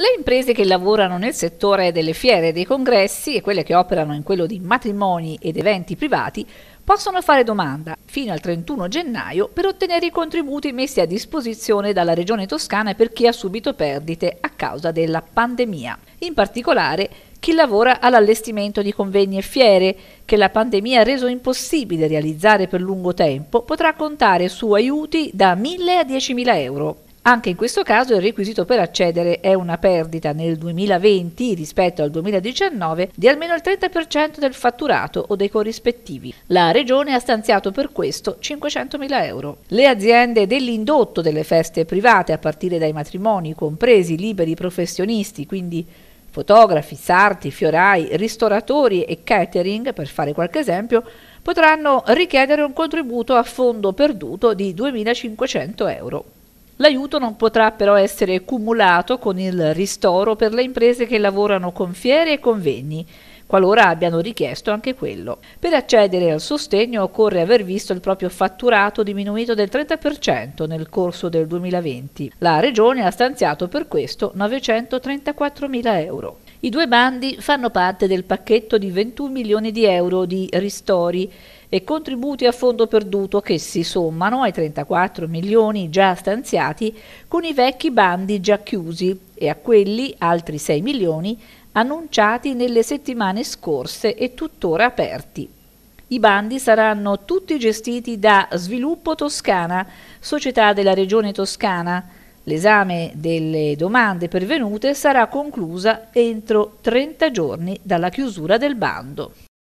Le imprese che lavorano nel settore delle fiere e dei congressi e quelle che operano in quello di matrimoni ed eventi privati possono fare domanda fino al 31 gennaio per ottenere i contributi messi a disposizione dalla Regione Toscana per chi ha subito perdite a causa della pandemia. In particolare chi lavora all'allestimento di convegni e fiere, che la pandemia ha reso impossibile realizzare per lungo tempo, potrà contare su aiuti da 1.000 a 10.000 euro. Anche in questo caso il requisito per accedere è una perdita nel 2020 rispetto al 2019 di almeno il 30% del fatturato o dei corrispettivi. La Regione ha stanziato per questo 500.000 euro. Le aziende dell'indotto delle feste private, a partire dai matrimoni, compresi liberi professionisti, quindi fotografi, sarti, fiorai, ristoratori e catering, per fare qualche esempio, potranno richiedere un contributo a fondo perduto di 2.500 euro. L'aiuto non potrà però essere cumulato con il ristoro per le imprese che lavorano con fiere e convegni, qualora abbiano richiesto anche quello. Per accedere al sostegno occorre aver visto il proprio fatturato diminuito del 30% nel corso del 2020. La Regione ha stanziato per questo 934 mila euro. I due bandi fanno parte del pacchetto di 21 milioni di euro di ristori e contributi a fondo perduto che si sommano ai 34 milioni già stanziati con i vecchi bandi già chiusi e a quelli altri 6 milioni annunciati nelle settimane scorse e tuttora aperti. I bandi saranno tutti gestiti da Sviluppo Toscana, società della Regione Toscana. L'esame delle domande pervenute sarà conclusa entro 30 giorni dalla chiusura del bando.